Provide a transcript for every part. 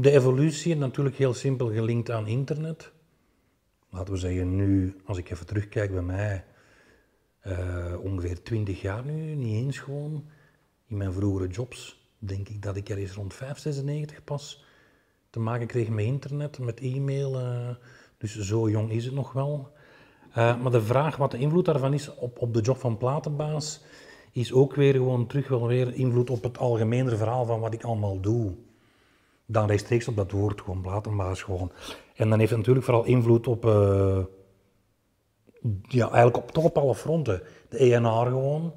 de evolutie natuurlijk heel simpel gelinkt aan internet. Laten we zeggen nu, als ik even terugkijk bij mij, eh, ongeveer twintig jaar nu, niet eens gewoon. In mijn vroegere jobs denk ik dat ik er eens rond 5, 96 pas te maken kreeg met internet, met e-mail. Eh, dus zo jong is het nog wel. Eh, maar de vraag wat de invloed daarvan is op, op de job van platenbaas, is ook weer gewoon terug wel weer invloed op het algemene verhaal van wat ik allemaal doe dan rechtstreeks op dat woord, gewoon bladermaas gewoon. En dan heeft het natuurlijk vooral invloed op, uh, ja, eigenlijk op, toch op alle fronten. De ENR gewoon.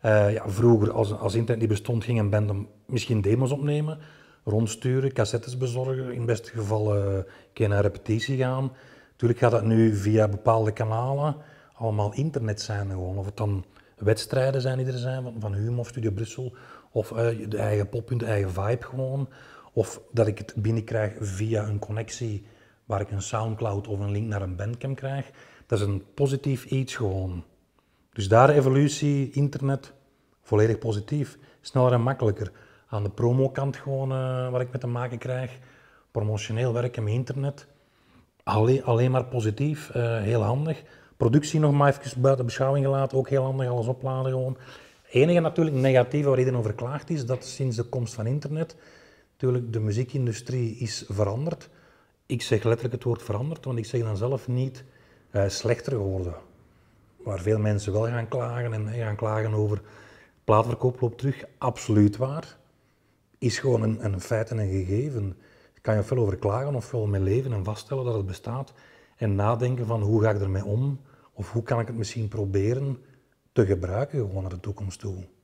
Eh, ja, vroeger, als, als internet niet bestond, ging een band misschien demos opnemen, rondsturen, cassettes bezorgen, in het beste gevallen uh, keer naar repetitie gaan. Natuurlijk gaat dat nu via bepaalde kanalen allemaal internet zijn gewoon. Of het dan wedstrijden zijn die er zijn, van, van Humo of Studio Brussel, of uh, de eigen poppunt, de eigen vibe gewoon. Of dat ik het binnenkrijg via een connectie waar ik een Soundcloud of een link naar een Bandcamp krijg. Dat is een positief iets gewoon. Dus daar evolutie, internet, volledig positief. Sneller en makkelijker. Aan de promokant gewoon uh, wat ik met te maken krijg. Promotioneel werken met internet. alleen alleen maar positief, eh, heel handig. Productie nog maar even buiten beschouwing gelaten, ook heel handig, alles opladen gewoon. Het enige natuurlijk negatieve waar iedereen over klaagt is dat sinds de komst van internet Tuurlijk, de muziekindustrie is veranderd. Ik zeg letterlijk het woord veranderd, want ik zeg dan zelf niet eh, slechter geworden. Waar veel mensen wel gaan klagen en eh, gaan klagen over plaatverkoop loopt terug, absoluut waar. Is gewoon een, een feit en een gegeven. Daar kan je veel over klagen of veel mee leven en vaststellen dat het bestaat. En nadenken van hoe ga ik ermee om of hoe kan ik het misschien proberen te gebruiken gewoon naar de toekomst toe.